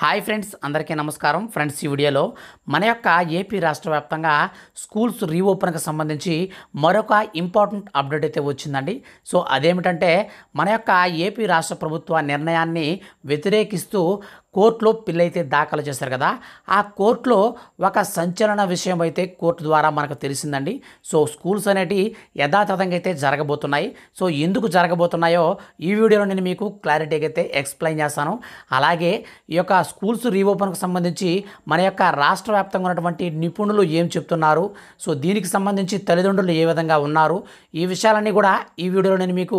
hi friends అందరికీ నమస్కారం friends ఈ వీడియోలో మన యొక్క ఏపీ రాష్ట్ర వ్యాప్తంగా స్కూల్స్ రీఓపెన్కి సంబంధించి మరొక ఇంపార్టెంట్ అప్డేట్ అయితే వచ్చిందండి సో అదేమిటంటే మన యొక్క ఏపీ రాష్ట్ర ప్రభుత్వ నిర్ణయాన్ని వ్యతిరేకిస్తూ కోర్టులో పిల్ అయితే దాఖలు చేశారు కదా ఆ కోర్టులో ఒక సంచలన విషయం అయితే కోర్టు ద్వారా మనకు తెలిసిందండి సో స్కూల్స్ అనేటివి యథాతథంగా అయితే జరగబోతున్నాయి సో ఎందుకు జరగబోతున్నాయో ఈ వీడియోలో నేను మీకు క్లారిటీగా అయితే ఎక్స్ప్లెయిన్ చేస్తాను అలాగే ఈ యొక్క స్కూల్స్ రీఓపెన్కు సంబంధించి మన యొక్క రాష్ట్ర వ్యాప్తంగా ఉన్నటువంటి నిపుణులు ఏం చెప్తున్నారు సో దీనికి సంబంధించి తల్లిదండ్రులు ఏ విధంగా ఉన్నారు ఈ విషయాలన్నీ కూడా ఈ వీడియోలో నేను మీకు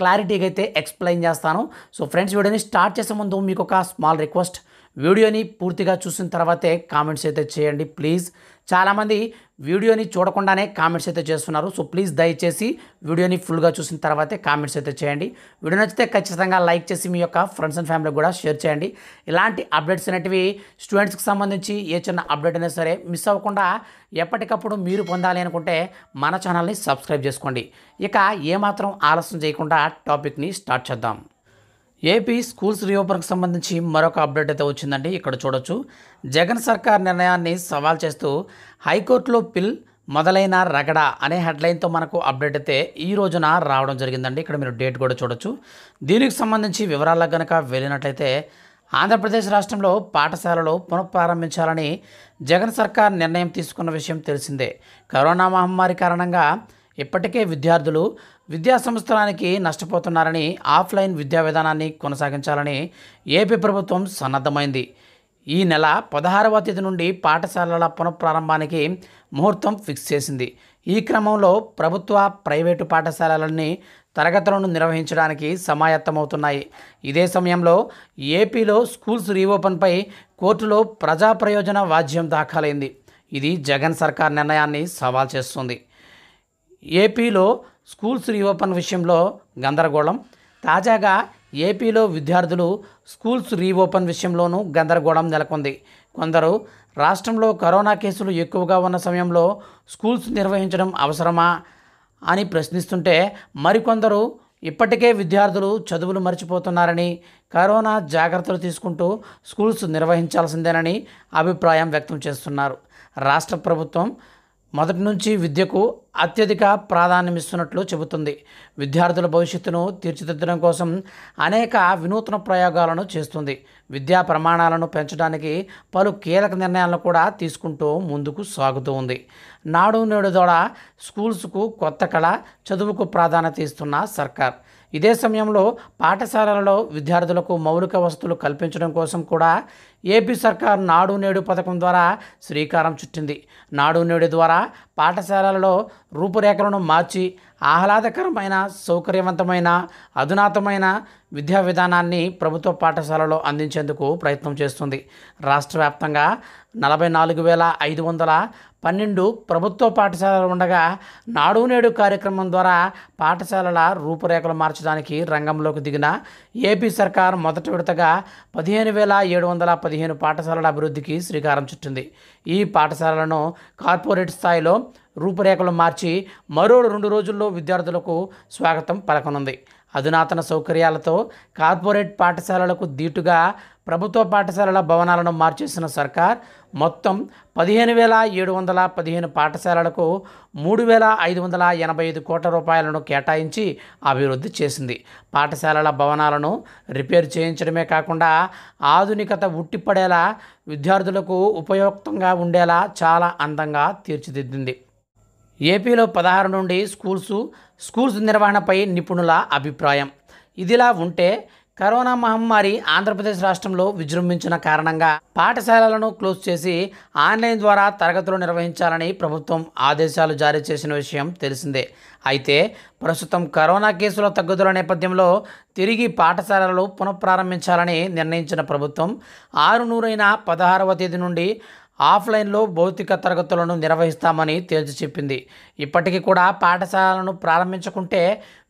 క్లారిటీగా అయితే ఎక్స్ప్లెయిన్ చేస్తాను సో ఫ్రెండ్స్ వీడియోని స్టార్ట్ చేసే ముందు మీకు ఒక స్మాల్ రిక్వెస్ట్ వీడియోని పూర్తిగా చూసిన తర్వాతే కామెంట్స్ అయితే చేయండి ప్లీజ్ చాలామంది వీడియోని చూడకుండానే కామెంట్స్ అయితే చేస్తున్నారు సో ప్లీజ్ దయచేసి వీడియోని ఫుల్గా చూసిన తర్వాతే కామెంట్స్ అయితే చేయండి వీడియో నచ్చితే ఖచ్చితంగా లైక్ చేసి మీ యొక్క ఫ్రెండ్స్ అండ్ ఫ్యామిలీ కూడా షేర్ చేయండి ఇలాంటి అప్డేట్స్ అనేటివి స్టూడెంట్స్కి సంబంధించి ఏ చిన్న అప్డేట్ అయినా సరే మిస్ అవ్వకుండా ఎప్పటికప్పుడు మీరు పొందాలి అనుకుంటే మన ఛానల్ని సబ్స్క్రైబ్ చేసుకోండి ఇక ఏమాత్రం ఆలస్యం చేయకుండా టాపిక్ని స్టార్ట్ చేద్దాం ఏపీ స్కూల్స్ రీఓపెన్కి సంబంధించి మరొక అప్డేట్ అయితే వచ్చిందండి ఇక్కడ చూడొచ్చు జగన్ సర్కార్ నిర్ణయాన్ని సవాల్ చేస్తూ హైకోర్టులో పిల్ మొదలైన రగడ అనే హెడ్లైన్తో మనకు అప్డేట్ అయితే ఈ రోజున రావడం జరిగిందండి ఇక్కడ మీరు డేట్ కూడా చూడొచ్చు దీనికి సంబంధించి వివరాలకు కనుక వెళ్ళినట్లయితే ఆంధ్రప్రదేశ్ రాష్ట్రంలో పాఠశాలలు పునఃప్రారంభించాలని జగన్ సర్కార్ నిర్ణయం తీసుకున్న విషయం తెలిసిందే కరోనా మహమ్మారి కారణంగా ఇప్పటికే విద్యార్థులు విద్యా సంస్థలానికి నష్టపోతున్నారని ఆఫ్లైన్ విద్యా విధానాన్ని కొనసాగించాలని ఏపీ ప్రభుత్వం సన్నద్ధమైంది ఈ నెల పదహారవ తేదీ నుండి పాఠశాలల పునఃప్రారంభానికి ముహూర్తం ఫిక్స్ చేసింది ఈ క్రమంలో ప్రభుత్వ ప్రైవేటు పాఠశాలలన్నీ తరగతులను నిర్వహించడానికి సమాయత్తమవుతున్నాయి ఇదే సమయంలో ఏపీలో స్కూల్స్ రీఓపెన్పై కోర్టులో ప్రజా ప్రయోజన వాజ్యం దాఖలైంది ఇది జగన్ సర్కార్ నిర్ణయాన్ని సవాల్ చేస్తుంది ఏపీలో స్కూల్స్ రీఓపెన్ విషయంలో గందరగోళం తాజాగా ఏపీలో విద్యార్థులు స్కూల్స్ రీఓపెన్ విషయంలోనూ గందరగోళం నెలకొంది కొందరు రాష్ట్రంలో కరోనా కేసులు ఎక్కువగా ఉన్న సమయంలో స్కూల్స్ నిర్వహించడం అవసరమా అని ప్రశ్నిస్తుంటే మరికొందరు ఇప్పటికే విద్యార్థులు చదువులు మర్చిపోతున్నారని కరోనా జాగ్రత్తలు తీసుకుంటూ స్కూల్స్ నిర్వహించాల్సిందేనని అభిప్రాయం వ్యక్తం చేస్తున్నారు రాష్ట్ర ప్రభుత్వం మొదటి నుంచి విద్యకు అత్యధిక ప్రాధాన్యమిస్తున్నట్లు చెబుతుంది విద్యార్థుల భవిష్యత్తును తీర్చిదిద్దడం కోసం అనేక వినూత్న ప్రయోగాలను చేస్తుంది విద్యా ప్రమాణాలను పెంచడానికి పలు కీలక నిర్ణయాలను కూడా తీసుకుంటూ ముందుకు సాగుతూ ఉంది నాడు నేడు ద్వారా స్కూల్స్కు కొత్త కళ చదువుకు ప్రాధాన్యత ఇస్తున్న సర్కార్ ఇదే సమయంలో పాఠశాలలలో విద్యార్థులకు మౌలిక వసతులు కల్పించడం కోసం కూడా ఏపీ సర్కార్ నాడు నేడు పథకం ద్వారా శ్రీకారం చుట్టింది నాడు నేడు ద్వారా పాఠశాలలలో రూపురేఖలను మార్చి ఆహ్లాదకరమైన సౌకర్యవంతమైన అధునాతమైన విద్యా విధానాన్ని ప్రభుత్వ పాఠశాలలో అందించేందుకు ప్రయత్నం చేస్తుంది రాష్ట్ర వ్యాప్తంగా నలభై నాలుగు వేల ఐదు వందల పన్నెండు ప్రభుత్వ పాఠశాలలు ఉండగా నాడు నేడు కార్యక్రమం ద్వారా పాఠశాలల రూపురేఖలు మార్చడానికి రంగంలోకి దిగిన ఏపీ సర్కార్ మొదటి విడతగా పదిహేను వేల ఏడు వందల పదిహేను పాఠశాలల అభివృద్ధికి శ్రీకారం చుట్టింది ఈ పాఠశాలలను కార్పొరేట్ స్థాయిలో రూపురేఖలు మార్చి మరో రెండు రోజుల్లో విద్యార్థులకు స్వాగతం పలకనుంది అధునాతన సౌకర్యాలతో కార్పొరేట్ పాఠశాలలకు దీటుగా ప్రభుత్వ పాఠశాలల భవనాలను మార్చేసిన సర్కార్ మొత్తం పదిహేను వేల ఏడు వందల పదిహేను పాఠశాలలకు మూడు వేల ఐదు వందల ఎనభై ఐదు కోట్ల రూపాయలను కేటాయించి అభివృద్ధి చేసింది పాఠశాలల భవనాలను రిపేర్ చేయించడమే కాకుండా ఆధునికత ఉట్టిపడేలా విద్యార్థులకు ఉపయుక్తంగా ఉండేలా చాలా అందంగా తీర్చిదిద్దింది ఏపీలో పదహారు నుండి స్కూల్స్ స్కూల్స్ నిర్వహణపై నిపుణుల అభిప్రాయం ఇదిలా ఉంటే కరోనా మహమ్మారి ఆంధ్రప్రదేశ్ రాష్ట్రంలో విజృంభించిన కారణంగా పాఠశాలలను క్లోజ్ చేసి ఆన్లైన్ ద్వారా తరగతులు నిర్వహించాలని ప్రభుత్వం ఆదేశాలు జారీ చేసిన విషయం తెలిసిందే అయితే ప్రస్తుతం కరోనా కేసుల తగ్గుదల నేపథ్యంలో తిరిగి పాఠశాలలు పునఃప్రారంభించాలని నిర్ణయించిన ప్రభుత్వం ఆరు నూరైన పదహారవ తేదీ నుండి ఆఫ్లైన్లో భౌతిక తరగతులను నిర్వహిస్తామని తేల్చి చెప్పింది ఇప్పటికీ కూడా పాఠశాలను ప్రారంభించకుంటే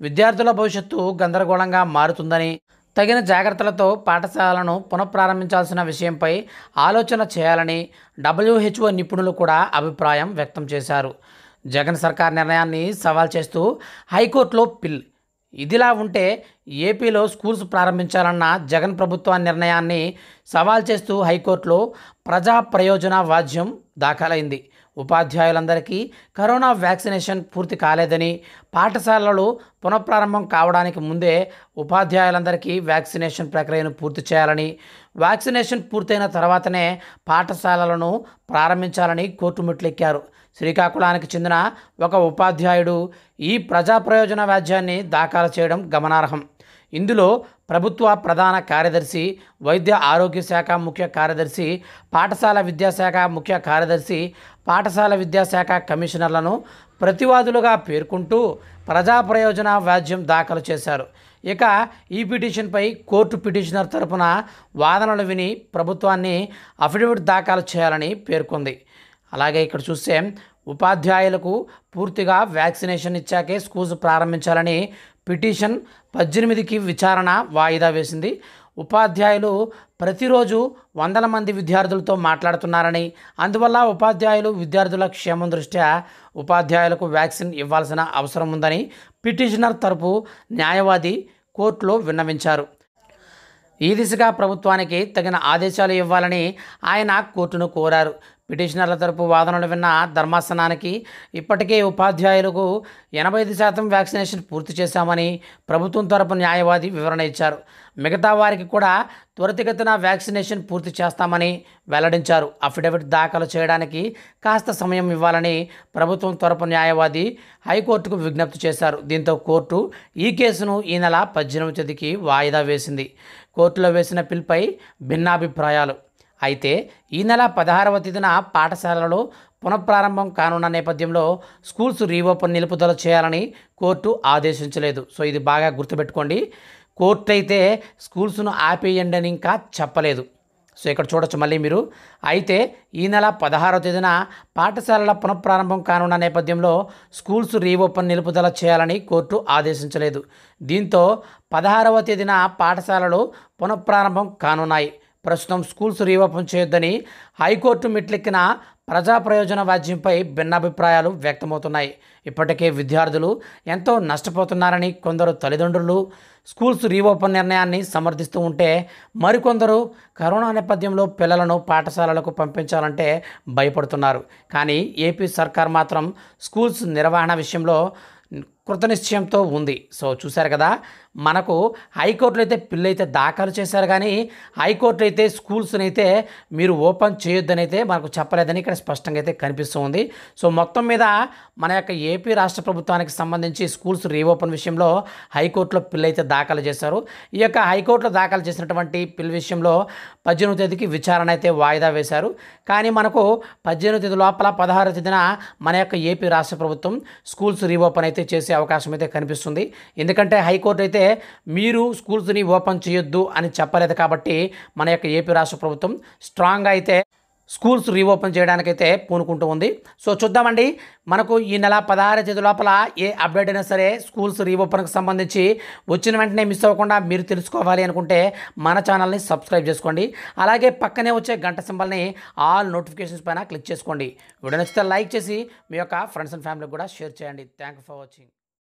విద్యార్థుల భవిష్యత్తు గందరగోళంగా మారుతుందని తగిన జాగ్రత్తలతో పాఠశాలను పునఃప్రారంభించాల్సిన విషయంపై ఆలోచన చేయాలని డబ్ల్యూహెచ్ఓ నిపుణులు కూడా అభిప్రాయం వ్యక్తం చేశారు జగన్ సర్కార్ నిర్ణయాన్ని సవాల్ చేస్తూ హైకోర్టులో పిల్ ఇదిలా ఉంటే ఏపీలో స్కూల్స్ ప్రారంభించాలన్న జగన్ ప్రభుత్వ నిర్ణయాన్ని సవాల్ చేస్తూ హైకోర్టులో ప్రజా ప్రయోజన వాజ్యం దాఖలైంది ఉపాధ్యాయులందరికీ కరోనా వ్యాక్సినేషన్ పూర్తి కాలేదని పాఠశాలలు పునఃప్రారంభం కావడానికి ముందే ఉపాధ్యాయులందరికీ వ్యాక్సినేషన్ ప్రక్రియను పూర్తి చేయాలని వ్యాక్సినేషన్ పూర్తయిన తర్వాతనే పాఠశాలలను ప్రారంభించాలని కోర్టు మెట్లెక్కారు శ్రీకాకుళానికి చెందిన ఒక ఉపాధ్యాయుడు ఈ ప్రజా ప్రయోజన వ్యాజ్యాన్ని దాఖలు చేయడం గమనార్హం ఇందులో ప్రభుత్వ ప్రధాన కార్యదర్శి వైద్య ఆరోగ్య శాఖ ముఖ్య కార్యదర్శి పాఠశాల విద్యాశాఖ ముఖ్య కార్యదర్శి పాఠశాల విద్యాశాఖ కమిషనర్లను ప్రతివాదులుగా పేర్కొంటూ ప్రజా ప్రయోజన వ్యాజ్యం దాఖలు చేశారు ఇక ఈ పిటిషన్పై కోర్టు పిటిషనర్ తరపున వాదనలు విని ప్రభుత్వాన్ని అఫిడవిట్ దాఖలు చేయాలని పేర్కొంది అలాగే ఇక్కడ చూస్తే ఉపాధ్యాయులకు పూర్తిగా వ్యాక్సినేషన్ ఇచ్చాకే స్కూల్స్ ప్రారంభించాలని పిటిషన్ పద్దెనిమిదికి విచారణ వాయిదా వేసింది ఉపాధ్యాయులు ప్రతిరోజు వందల మంది విద్యార్థులతో మాట్లాడుతున్నారని అందువల్ల ఉపాధ్యాయులు విద్యార్థుల క్షేమం దృష్ట్యా ఉపాధ్యాయులకు వ్యాక్సిన్ ఇవ్వాల్సిన అవసరం ఉందని పిటిషనర్ తరపు న్యాయవాది కోర్టులో విన్నవించారు ఈ దిశగా ప్రభుత్వానికి తగిన ఆదేశాలు ఇవ్వాలని ఆయన కోర్టును కోరారు పిటిషనర్ల తరపు వాదనలు విన్న ధర్మాసనానికి ఇప్పటికే ఉపాధ్యాయులకు ఎనభై ఐదు శాతం వ్యాక్సినేషన్ పూర్తి చేశామని ప్రభుత్వం తరపు న్యాయవాది వివరణ ఇచ్చారు మిగతా వారికి కూడా త్వరితగతిన వ్యాక్సినేషన్ పూర్తి చేస్తామని వెల్లడించారు అఫిడవిట్ దాఖలు చేయడానికి కాస్త సమయం ఇవ్వాలని ప్రభుత్వం తరపు న్యాయవాది హైకోర్టుకు విజ్ఞప్తి చేశారు దీంతో కోర్టు ఈ కేసును ఈ నెల పద్దెనిమిది తేదీకి వాయిదా వేసింది కోర్టులో వేసిన పిల్పై భిన్నాభిప్రాయాలు అయితే ఈ నెల పదహారవ తేదీన పాఠశాలలు పునఃప్రారంభం కానున్న నేపథ్యంలో స్కూల్స్ రీఓపెన్ నిలుపుదల చేయాలని కోర్టు ఆదేశించలేదు సో ఇది బాగా గుర్తుపెట్టుకోండి కోర్టు అయితే స్కూల్స్ను ఆపేయండి అని ఇంకా చెప్పలేదు సో ఇక్కడ చూడొచ్చు మళ్ళీ మీరు అయితే ఈ నెల పదహారవ తేదీన పాఠశాలల పునఃప్రారంభం కానున్న నేపథ్యంలో స్కూల్స్ రీఓపెన్ నిలుపుదల చేయాలని కోర్టు ఆదేశించలేదు దీంతో పదహారవ తేదీన పాఠశాలలు పునఃప్రారంభం కానున్నాయి ప్రస్తుతం స్కూల్స్ రీఓపెన్ చేయొద్దని హైకోర్టు మెట్లెక్కిన ప్రజా ప్రయోజన వాజ్యంపై భిన్నాభిప్రాయాలు వ్యక్తమవుతున్నాయి ఇప్పటికే విద్యార్థులు ఎంతో నష్టపోతున్నారని కొందరు తల్లిదండ్రులు స్కూల్స్ రీఓపెన్ నిర్ణయాన్ని సమర్థిస్తూ ఉంటే మరికొందరు కరోనా నేపథ్యంలో పిల్లలను పాఠశాలలకు పంపించాలంటే భయపడుతున్నారు కానీ ఏపీ సర్కార్ మాత్రం స్కూల్స్ నిర్వహణ విషయంలో కృతనిశ్చయంతో ఉంది సో చూశారు కదా మనకు హైకోర్టులో అయితే పిల్లలు అయితే దాఖలు చేశారు కానీ హైకోర్టులో అయితే స్కూల్స్ని అయితే మీరు ఓపెన్ చేయొద్దని అయితే మనకు చెప్పలేదని ఇక్కడ స్పష్టంగా అయితే కనిపిస్తుంది సో మొత్తం మీద మన యొక్క ఏపీ రాష్ట్ర ప్రభుత్వానికి సంబంధించి స్కూల్స్ రీఓపెన్ విషయంలో హైకోర్టులో పిల్లలు అయితే దాఖలు చేశారు ఈ యొక్క హైకోర్టులో దాఖలు చేసినటువంటి పిల్ల విషయంలో పద్దెనిమిది తేదీకి విచారణ అయితే వాయిదా వేశారు కానీ మనకు పద్దెనిమిది తేదీ లోపల పదహారో తేదీన మన యొక్క ఏపీ రాష్ట్ర ప్రభుత్వం స్కూల్స్ రీఓపెన్ అయితే చేసే అవకాశం అయితే కనిపిస్తుంది ఎందుకంటే హైకోర్టు అయితే మీరు స్కూల్స్ని ఓపెన్ చేయొద్దు అని చెప్పలేదు కాబట్టి మన యొక్క ఏపీ రాష్ట్ర ప్రభుత్వం స్ట్రాంగ్ అయితే స్కూల్స్ రీఓపెన్ చేయడానికైతే పూనుకుంటూ ఉంది సో చూద్దామండి మనకు ఈ నెల పదహారు తేదీ లోపల ఏ అప్డేట్ అయినా సరే స్కూల్స్ రీఓపెన్కి సంబంధించి వచ్చిన వెంటనే మిస్ అవ్వకుండా మీరు తెలుసుకోవాలి అనుకుంటే మన ఛానల్ని సబ్స్క్రైబ్ చేసుకోండి అలాగే పక్కనే వచ్చే గంట సింబల్ని ఆల్ నోటిఫికేషన్స్ పైన క్లిక్ చేసుకోండి వీడియో నచ్చితే లైక్ చేసి మీ యొక్క ఫ్రెండ్స్ అండ్ ఫ్యామిలీకి కూడా షేర్ చేయండి థ్యాంక్ ఫర్ వాచింగ్